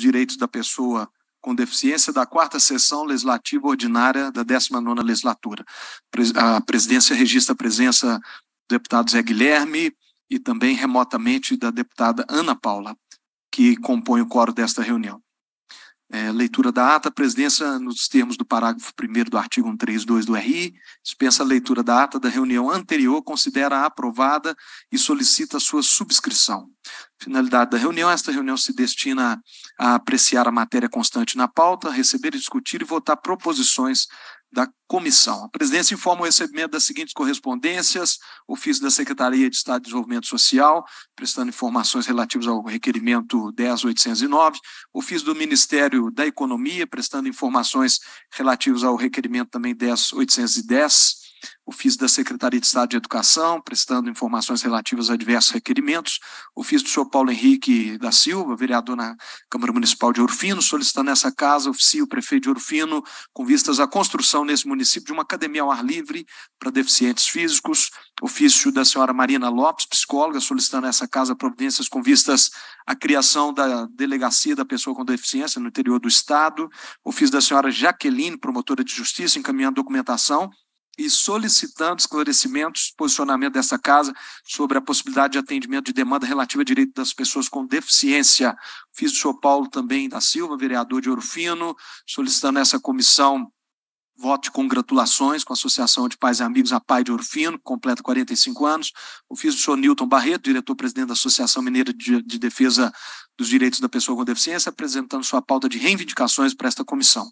dos Direitos da Pessoa com Deficiência da quarta sessão legislativa ordinária da 19ª legislatura. A presidência registra a presença do deputado Zé Guilherme e também remotamente da deputada Ana Paula, que compõe o coro desta reunião. É, leitura da ata, a presidência, nos termos do parágrafo 1 do artigo 132 do RI, dispensa a leitura da ata da reunião anterior, considera aprovada e solicita sua subscrição. Finalidade da reunião: esta reunião se destina a apreciar a matéria constante na pauta, receber, discutir e votar proposições da comissão. A presidência informa o recebimento das seguintes correspondências: ofício da Secretaria de Estado de Desenvolvimento Social, prestando informações relativas ao requerimento 10809, ofício do Ministério da Economia, prestando informações relativas ao requerimento também 10810 ofício da Secretaria de Estado de Educação, prestando informações relativas a diversos requerimentos, ofício do senhor Paulo Henrique da Silva, vereador na Câmara Municipal de Orfino, solicitando essa casa, ofício o prefeito de Orfino, com vistas à construção nesse município de uma academia ao ar livre para deficientes físicos, ofício da senhora Marina Lopes, psicóloga, solicitando essa casa providências com vistas à criação da delegacia da pessoa com deficiência no interior do estado, ofício da senhora Jaqueline, promotora de justiça, encaminhando documentação e solicitando esclarecimentos, posicionamento dessa casa sobre a possibilidade de atendimento de demanda relativa a direito das pessoas com deficiência. Fiz o senhor Paulo também da Silva, vereador de Orofino, solicitando essa comissão voto de congratulações com a Associação de Pais e Amigos, a Pai de Orfino, que completa 45 anos. O fiz o senhor Newton Barreto, diretor-presidente da Associação Mineira de Defesa dos Direitos da Pessoa com Deficiência, apresentando sua pauta de reivindicações para esta comissão.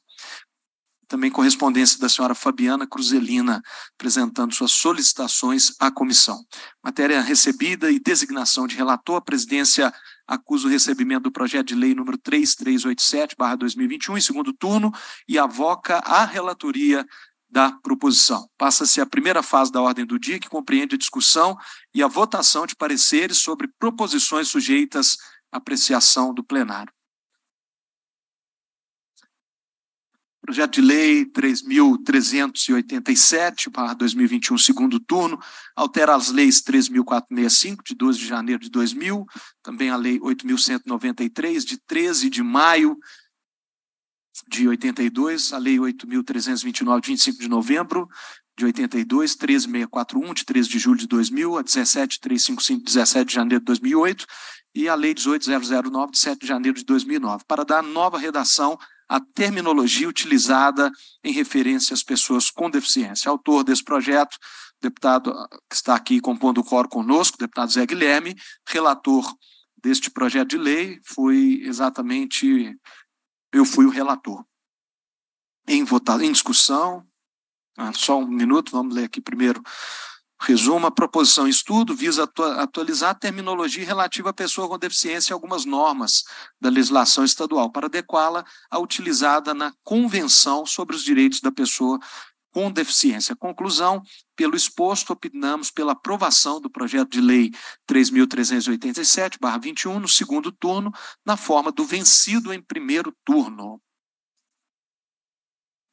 Também correspondência da senhora Fabiana Cruzelina, apresentando suas solicitações à comissão. Matéria recebida e designação de relator, a presidência acusa o recebimento do projeto de lei número 3387/2021 em segundo turno e avoca a relatoria da proposição. Passa-se a primeira fase da ordem do dia, que compreende a discussão e a votação de pareceres sobre proposições sujeitas à apreciação do plenário. Projeto de Lei 3.387-2021, segundo turno, altera as leis 3.465, de 12 de janeiro de 2000, também a Lei 8.193, de 13 de maio de 82, a Lei 8.329, de 25 de novembro de 82, 13641, de 13 de julho de 2000, a 17355, de 17 de janeiro de 2008, e a Lei 18009, de 7 de janeiro de 2009, para dar nova redação a terminologia utilizada em referência às pessoas com deficiência. Autor desse projeto, deputado ah, que está aqui compondo o coro conosco, deputado Zé Guilherme, relator deste projeto de lei, foi exatamente eu fui o relator. Em votado em discussão, ah, só um minuto, vamos ler aqui primeiro Resumo, a proposição estudo visa atualizar a terminologia relativa à pessoa com deficiência e algumas normas da legislação estadual, para adequá-la à utilizada na Convenção sobre os Direitos da Pessoa com Deficiência. Conclusão, pelo exposto, opinamos pela aprovação do projeto de lei 3.387-21 no segundo turno, na forma do vencido em primeiro turno.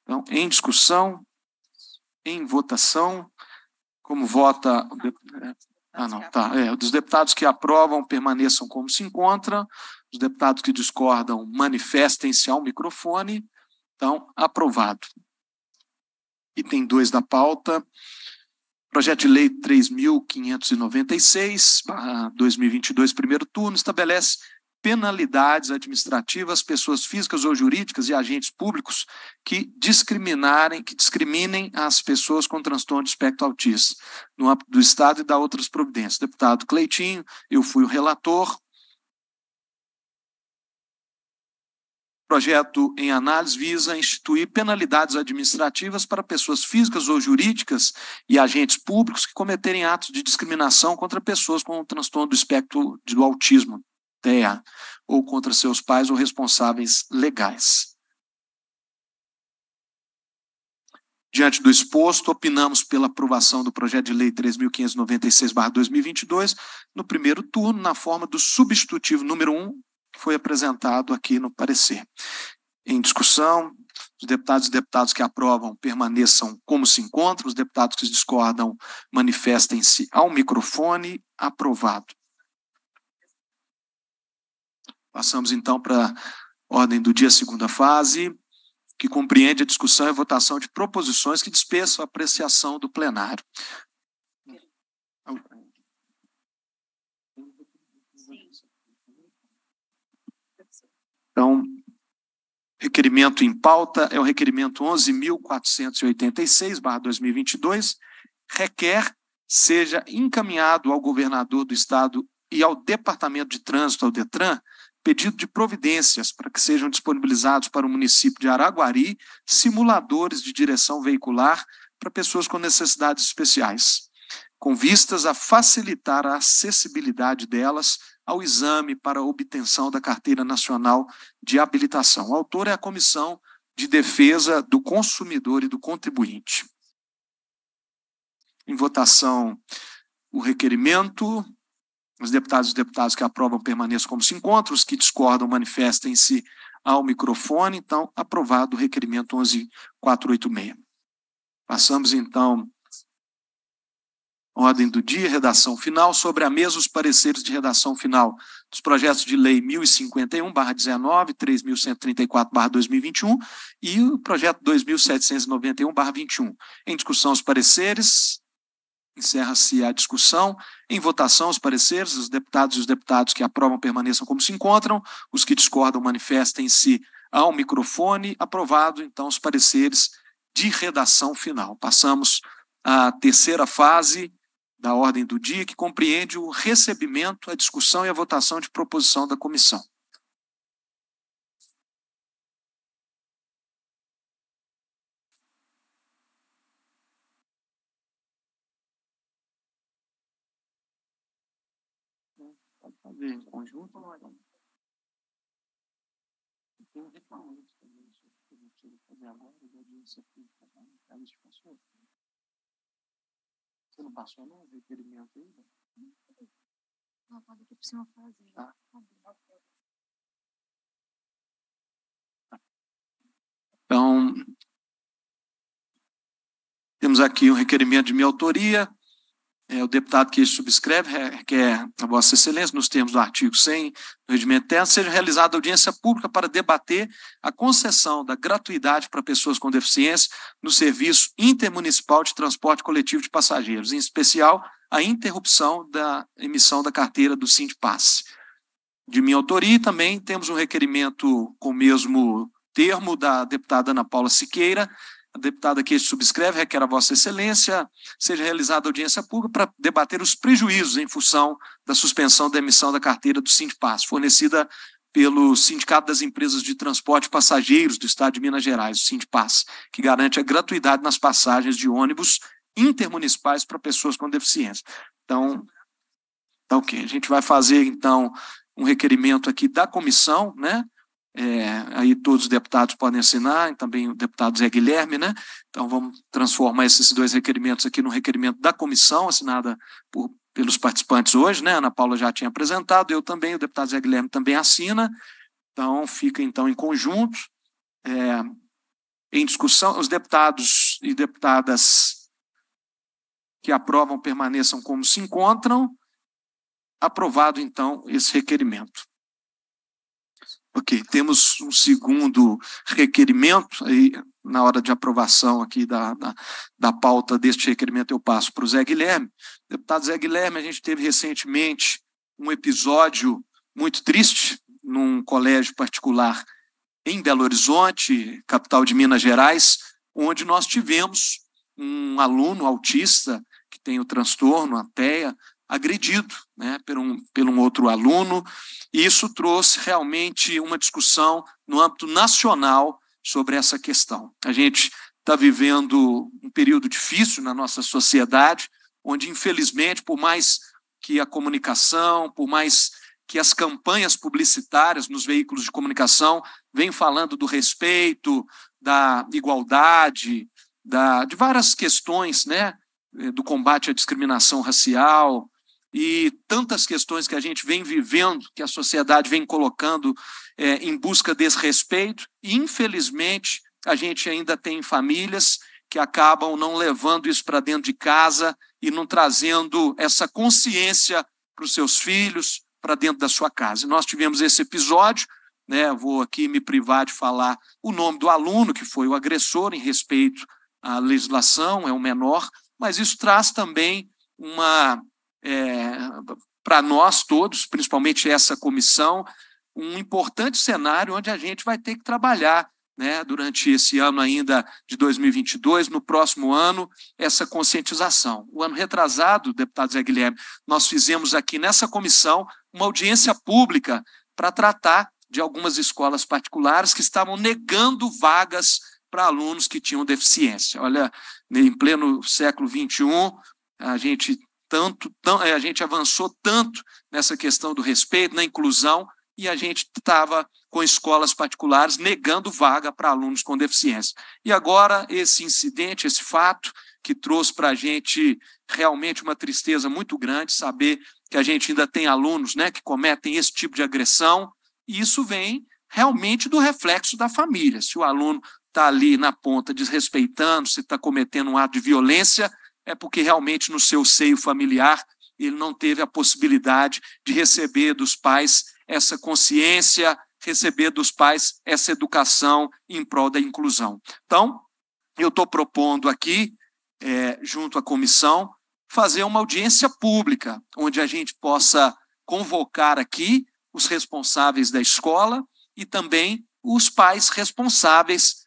Então, em discussão, em votação. Como vota. Ah, não, tá. É, dos deputados que aprovam, permaneçam como se encontram. Os deputados que discordam, manifestem-se ao microfone. Então, aprovado. Item 2 da pauta. Projeto de Lei 3.596, 2022, primeiro turno, estabelece penalidades administrativas, pessoas físicas ou jurídicas e agentes públicos que discriminarem, que discriminem as pessoas com transtorno de espectro autista no do Estado e da outras providências. Deputado Cleitinho, eu fui o relator. Projeto em análise visa instituir penalidades administrativas para pessoas físicas ou jurídicas e agentes públicos que cometerem atos de discriminação contra pessoas com transtorno do espectro do autismo. TEA, ou contra seus pais ou responsáveis legais. Diante do exposto, opinamos pela aprovação do projeto de lei 3.596-2022 no primeiro turno, na forma do substitutivo número 1, que foi apresentado aqui no parecer. Em discussão, os deputados e deputadas que aprovam permaneçam como se encontram, os deputados que discordam manifestem-se ao microfone. Aprovado. Passamos então para a ordem do dia, segunda fase, que compreende a discussão e votação de proposições que dispensam a apreciação do plenário. Então, requerimento em pauta é o requerimento 11.486-2022. Requer seja encaminhado ao governador do estado e ao Departamento de Trânsito, ao DETRAN, pedido de providências para que sejam disponibilizados para o município de Araguari simuladores de direção veicular para pessoas com necessidades especiais, com vistas a facilitar a acessibilidade delas ao exame para obtenção da Carteira Nacional de Habilitação. O autor é a Comissão de Defesa do Consumidor e do Contribuinte. Em votação, o requerimento os deputados e os deputados que aprovam permaneçam como se encontram, os que discordam manifestem-se ao microfone. Então, aprovado o requerimento 11486. Passamos então Ordem do dia, redação final. Sobre a mesa, os pareceres de redação final dos projetos de lei 1051-19, 3134-2021 e o projeto 2791-21. Em discussão, os pareceres. Encerra-se a discussão. Em votação, os pareceres, os deputados e os deputados que aprovam permaneçam como se encontram, os que discordam manifestem-se ao microfone. Aprovado, então, os pareceres de redação final. Passamos à terceira fase da ordem do dia, que compreende o recebimento, a discussão e a votação de proposição da comissão. pode fazer em conjunto ou não. E tem um ritualmente também, né, sobre o que eu preciso fazer agora, da audiência pública, para isso passou. Você não passou não, o requerimento ainda? Não, pode o que precisam fazer. Tá. tá então, temos aqui um requerimento de minha autoria, é, o deputado que subscreve requer a Vossa Excelência, nos termos do artigo 100 do Regimento Interno, seja realizada audiência pública para debater a concessão da gratuidade para pessoas com deficiência no Serviço Intermunicipal de Transporte Coletivo de Passageiros, em especial a interrupção da emissão da carteira do Cintpass. De minha autoria, também temos um requerimento com o mesmo termo da deputada Ana Paula Siqueira, a deputada que subscreve requer a Vossa Excelência seja realizada audiência pública para debater os prejuízos em função da suspensão da emissão da carteira do Sindipaz, fornecida pelo Sindicato das Empresas de Transporte Passageiros do Estado de Minas Gerais, o Sindipaz, que garante a gratuidade nas passagens de ônibus intermunicipais para pessoas com deficiência. Então, tá ok. A gente vai fazer, então, um requerimento aqui da comissão, né? É, aí todos os deputados podem assinar, também o deputado Zé Guilherme, né? Então vamos transformar esses dois requerimentos aqui no requerimento da comissão, assinada por, pelos participantes hoje, né? Ana Paula já tinha apresentado, eu também, o deputado Zé Guilherme também assina, então fica então em conjunto. É, em discussão, os deputados e deputadas que aprovam permaneçam como se encontram. Aprovado então esse requerimento. Ok, temos um segundo requerimento, aí na hora de aprovação aqui da, da, da pauta deste requerimento eu passo para o Zé Guilherme. Deputado Zé Guilherme, a gente teve recentemente um episódio muito triste num colégio particular em Belo Horizonte, capital de Minas Gerais, onde nós tivemos um aluno autista que tem o transtorno, a TEA, agredido né, por, um, por um outro aluno, e isso trouxe realmente uma discussão no âmbito nacional sobre essa questão. A gente está vivendo um período difícil na nossa sociedade, onde, infelizmente, por mais que a comunicação, por mais que as campanhas publicitárias nos veículos de comunicação vêm falando do respeito, da igualdade, da, de várias questões, né, eh, do combate à discriminação racial, e tantas questões que a gente vem vivendo, que a sociedade vem colocando é, em busca desse respeito, e infelizmente a gente ainda tem famílias que acabam não levando isso para dentro de casa e não trazendo essa consciência para os seus filhos, para dentro da sua casa. E nós tivemos esse episódio, né, vou aqui me privar de falar o nome do aluno que foi o agressor em respeito à legislação, é o menor, mas isso traz também uma é, para nós todos, principalmente essa comissão, um importante cenário onde a gente vai ter que trabalhar né, durante esse ano ainda de 2022, no próximo ano, essa conscientização. O ano retrasado, deputado Zé Guilherme, nós fizemos aqui nessa comissão uma audiência pública para tratar de algumas escolas particulares que estavam negando vagas para alunos que tinham deficiência. Olha, em pleno século XXI, a gente tanto, tão, é, a gente avançou tanto nessa questão do respeito, na inclusão, e a gente estava com escolas particulares negando vaga para alunos com deficiência. E agora, esse incidente, esse fato, que trouxe para a gente realmente uma tristeza muito grande saber que a gente ainda tem alunos né, que cometem esse tipo de agressão, e isso vem realmente do reflexo da família. Se o aluno está ali na ponta desrespeitando, se está cometendo um ato de violência, é porque realmente no seu seio familiar ele não teve a possibilidade de receber dos pais essa consciência, receber dos pais essa educação em prol da inclusão. Então, eu estou propondo aqui, é, junto à comissão, fazer uma audiência pública, onde a gente possa convocar aqui os responsáveis da escola e também os pais responsáveis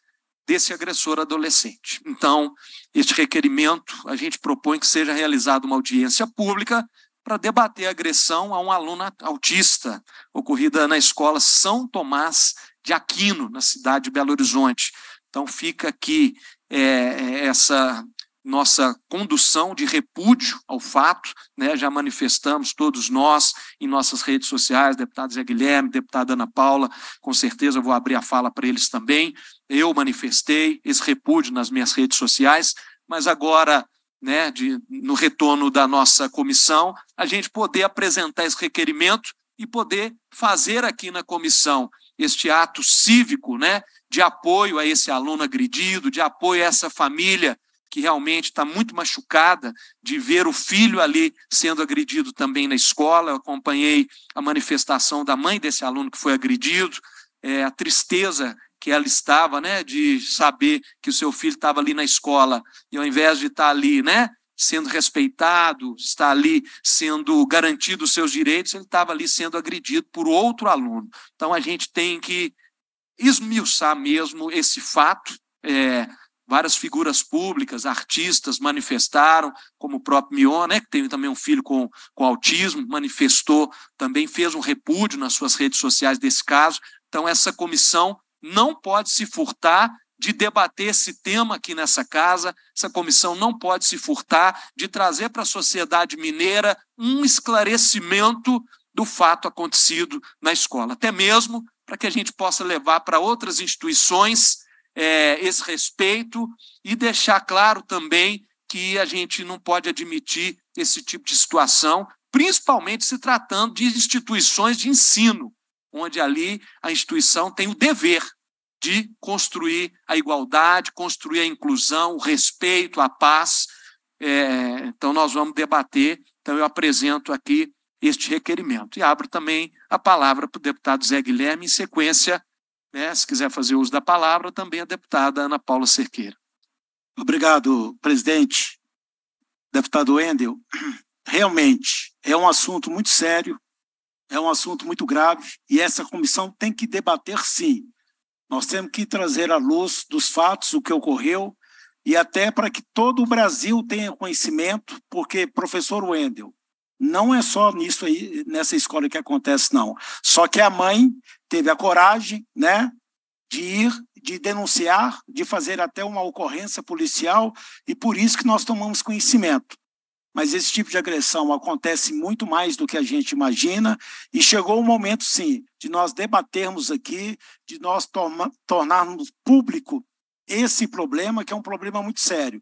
desse agressor adolescente. Então, este requerimento, a gente propõe que seja realizada uma audiência pública para debater a agressão a um aluno autista ocorrida na escola São Tomás de Aquino, na cidade de Belo Horizonte. Então, fica aqui é, é essa nossa condução de repúdio ao fato, né? já manifestamos todos nós em nossas redes sociais, deputado Zé Guilherme, deputada Ana Paula, com certeza eu vou abrir a fala para eles também, eu manifestei esse repúdio nas minhas redes sociais, mas agora, né, de, no retorno da nossa comissão, a gente poder apresentar esse requerimento e poder fazer aqui na comissão este ato cívico, né, de apoio a esse aluno agredido, de apoio a essa família que realmente está muito machucada de ver o filho ali sendo agredido também na escola. Eu acompanhei a manifestação da mãe desse aluno que foi agredido, é, a tristeza que ela estava, né, de saber que o seu filho estava ali na escola e ao invés de estar ali, né, sendo respeitado, estar ali sendo garantido os seus direitos, ele estava ali sendo agredido por outro aluno. Então a gente tem que esmiuçar mesmo esse fato. É, várias figuras públicas, artistas manifestaram, como o próprio Mion, né, que teve também um filho com, com autismo, manifestou, também fez um repúdio nas suas redes sociais desse caso. Então, essa comissão não pode se furtar de debater esse tema aqui nessa casa, essa comissão não pode se furtar de trazer para a sociedade mineira um esclarecimento do fato acontecido na escola, até mesmo para que a gente possa levar para outras instituições é, esse respeito e deixar claro também que a gente não pode admitir esse tipo de situação, principalmente se tratando de instituições de ensino onde ali a instituição tem o dever de construir a igualdade, construir a inclusão, o respeito, a paz. É, então, nós vamos debater. Então, eu apresento aqui este requerimento. E abro também a palavra para o deputado Zé Guilherme, em sequência, né, se quiser fazer uso da palavra, também a deputada Ana Paula Cerqueira. Obrigado, presidente. Deputado Endel, realmente é um assunto muito sério é um assunto muito grave e essa comissão tem que debater sim. Nós temos que trazer à luz dos fatos o que ocorreu e até para que todo o Brasil tenha conhecimento, porque professor Wendel, não é só nisso aí, nessa escola que acontece, não. Só que a mãe teve a coragem, né, de ir, de denunciar, de fazer até uma ocorrência policial, e por isso que nós tomamos conhecimento. Mas esse tipo de agressão acontece muito mais do que a gente imagina, e chegou o momento, sim, de nós debatermos aqui, de nós torma, tornarmos público esse problema, que é um problema muito sério.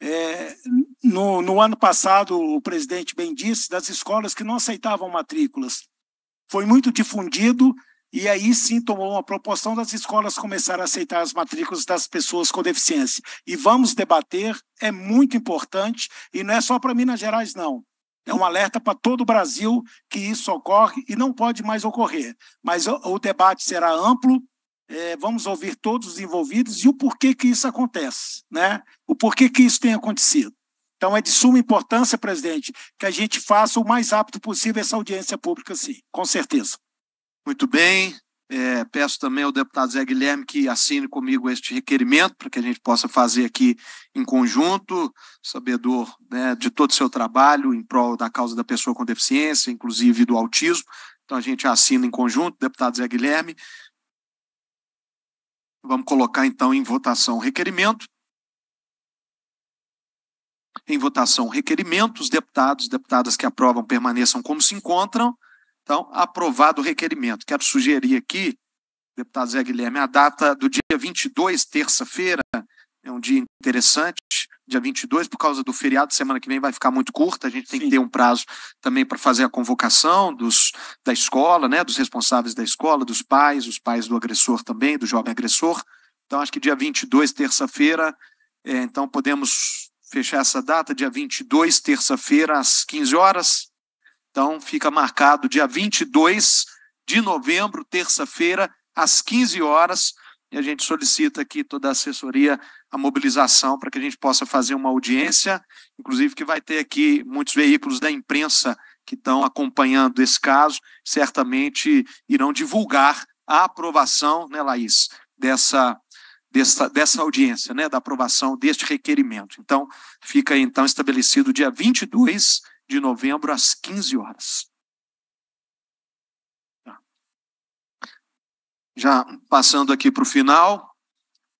É, no, no ano passado, o presidente bem disse das escolas que não aceitavam matrículas. Foi muito difundido e aí sim tomou uma proporção das escolas começar a aceitar as matrículas das pessoas com deficiência. E vamos debater, é muito importante, e não é só para Minas Gerais, não. É um alerta para todo o Brasil que isso ocorre e não pode mais ocorrer. Mas o, o debate será amplo, é, vamos ouvir todos os envolvidos e o porquê que isso acontece, né? o porquê que isso tem acontecido. Então, é de suma importância, presidente, que a gente faça o mais rápido possível essa audiência pública, sim, com certeza. Muito bem. É, peço também ao deputado Zé Guilherme que assine comigo este requerimento para que a gente possa fazer aqui em conjunto, sabedor né, de todo o seu trabalho em prol da causa da pessoa com deficiência, inclusive do autismo. Então a gente assina em conjunto, deputado Zé Guilherme. Vamos colocar então em votação o requerimento. Em votação o requerimento, os deputados e deputadas que aprovam permaneçam como se encontram. Então, aprovado o requerimento. Quero sugerir aqui, deputado Zé Guilherme, a data do dia 22, terça-feira, é um dia interessante, dia 22, por causa do feriado, semana que vem vai ficar muito curta, a gente tem Sim. que ter um prazo também para fazer a convocação dos, da escola, né, dos responsáveis da escola, dos pais, os pais do agressor também, do jovem agressor. Então, acho que dia 22, terça-feira, é, então podemos fechar essa data, dia 22, terça-feira, às 15 horas. Então, fica marcado dia 22 de novembro, terça-feira, às 15 horas, e a gente solicita aqui toda a assessoria a mobilização para que a gente possa fazer uma audiência, inclusive que vai ter aqui muitos veículos da imprensa que estão acompanhando esse caso, certamente irão divulgar a aprovação, né, Laís, dessa dessa, dessa audiência, né, da aprovação deste requerimento. Então, fica então estabelecido dia 22 de novembro, às 15 horas. Tá. Já passando aqui para o final,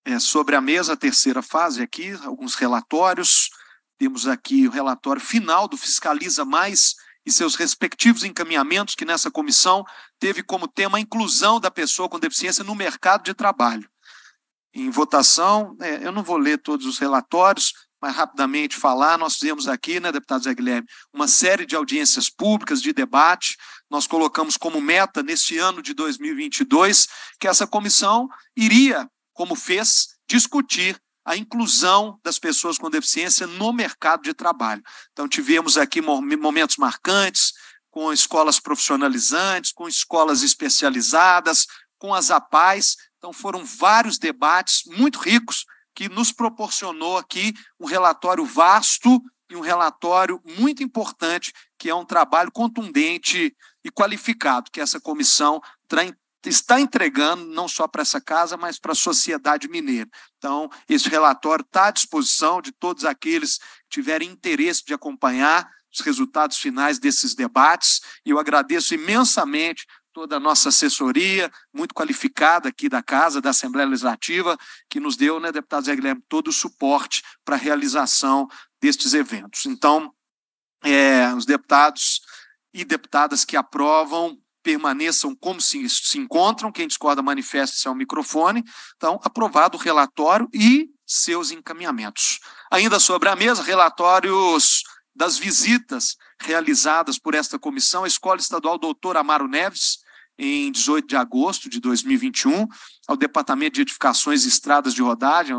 é sobre a mesa, a terceira fase aqui, alguns relatórios. Temos aqui o relatório final do Fiscaliza Mais e seus respectivos encaminhamentos, que nessa comissão teve como tema a inclusão da pessoa com deficiência no mercado de trabalho. Em votação, é, eu não vou ler todos os relatórios, mais rapidamente falar, nós fizemos aqui, né, deputado Zé Guilherme, uma série de audiências públicas, de debate. Nós colocamos como meta, neste ano de 2022, que essa comissão iria, como fez, discutir a inclusão das pessoas com deficiência no mercado de trabalho. Então, tivemos aqui momentos marcantes, com escolas profissionalizantes, com escolas especializadas, com as APAES. Então, foram vários debates muito ricos que nos proporcionou aqui um relatório vasto e um relatório muito importante, que é um trabalho contundente e qualificado que essa comissão está entregando, não só para essa casa, mas para a sociedade mineira. Então, esse relatório está à disposição de todos aqueles que tiverem interesse de acompanhar os resultados finais desses debates. E eu agradeço imensamente toda a nossa assessoria, muito qualificada aqui da Casa, da Assembleia Legislativa, que nos deu, né, deputado Zé Guilherme, todo o suporte para a realização destes eventos. Então, é, os deputados e deputadas que aprovam permaneçam como se, se encontram, quem discorda manifesta-se ao microfone. Então, aprovado o relatório e seus encaminhamentos. Ainda sobre a mesa, relatórios das visitas realizadas por esta comissão, a Escola Estadual Doutor Amaro Neves, em 18 de agosto de 2021 ao Departamento de Edificações e Estradas de Rodagem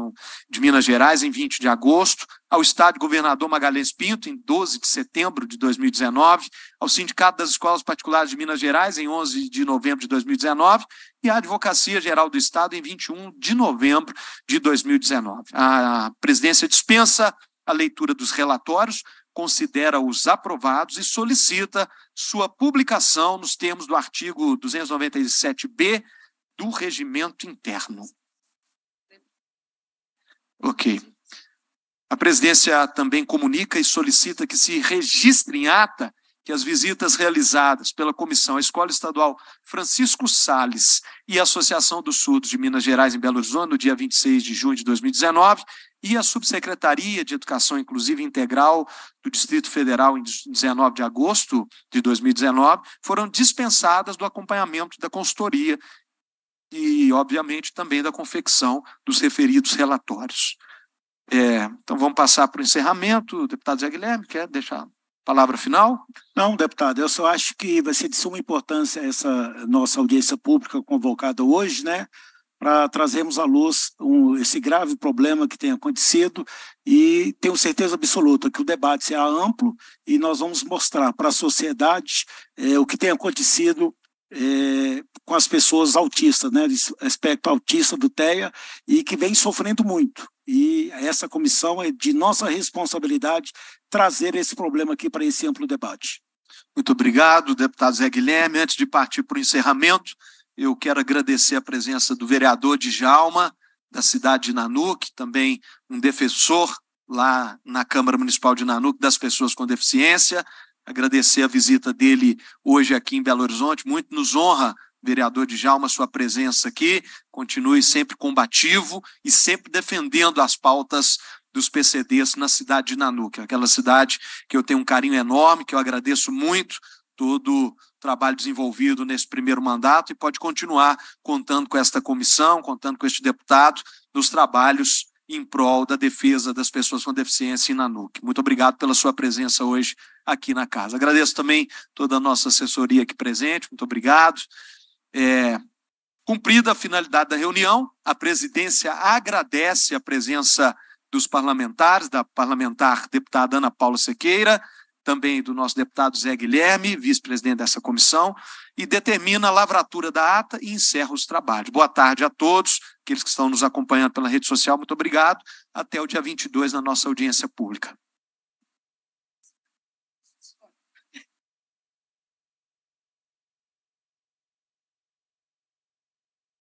de Minas Gerais, em 20 de agosto, ao Estado Governador Magalhães Pinto, em 12 de setembro de 2019, ao Sindicato das Escolas Particulares de Minas Gerais, em 11 de novembro de 2019, e à Advocacia Geral do Estado, em 21 de novembro de 2019. A presidência dispensa a leitura dos relatórios, considera-os aprovados e solicita sua publicação nos termos do artigo 297b do Regimento Interno. Ok. A presidência também comunica e solicita que se registre em ata que as visitas realizadas pela Comissão à Escola Estadual Francisco Sales e Associação dos Surdos de Minas Gerais em Belo Horizonte, no dia 26 de junho de 2019, e a Subsecretaria de Educação Inclusiva Integral do Distrito Federal, em 19 de agosto de 2019, foram dispensadas do acompanhamento da consultoria e, obviamente, também da confecção dos referidos relatórios. É, então, vamos passar para o encerramento. O deputado Zé Guilherme, quer deixar Palavra final? Não, deputado, eu só acho que vai ser de suma importância essa nossa audiência pública convocada hoje, né? Para trazermos à luz um, esse grave problema que tem acontecido e tenho certeza absoluta que o debate será amplo e nós vamos mostrar para a sociedade eh, o que tem acontecido é, com as pessoas autistas, né, aspecto autista do TEA, e que vem sofrendo muito. E essa comissão é de nossa responsabilidade trazer esse problema aqui para esse amplo debate. Muito obrigado, deputado Zé Guilherme. Antes de partir para o encerramento, eu quero agradecer a presença do vereador Djalma, da cidade de Nanuque, também um defensor lá na Câmara Municipal de Nanuque das pessoas com deficiência. Agradecer a visita dele hoje aqui em Belo Horizonte. Muito nos honra, vereador Djalma, sua presença aqui. Continue sempre combativo e sempre defendendo as pautas dos PCDs na cidade de Nanuque, aquela cidade que eu tenho um carinho enorme, que eu agradeço muito todo o trabalho desenvolvido nesse primeiro mandato e pode continuar contando com esta comissão, contando com este deputado nos trabalhos em prol da defesa das pessoas com deficiência em Nanuc. Muito obrigado pela sua presença hoje aqui na casa. Agradeço também toda a nossa assessoria aqui presente, muito obrigado. É, cumprida a finalidade da reunião, a presidência agradece a presença dos parlamentares, da parlamentar deputada Ana Paula Sequeira, também do nosso deputado Zé Guilherme, vice-presidente dessa comissão, e determina a lavratura da ata e encerra os trabalhos. Boa tarde a todos, aqueles que estão nos acompanhando pela rede social, muito obrigado. Até o dia 22 na nossa audiência pública.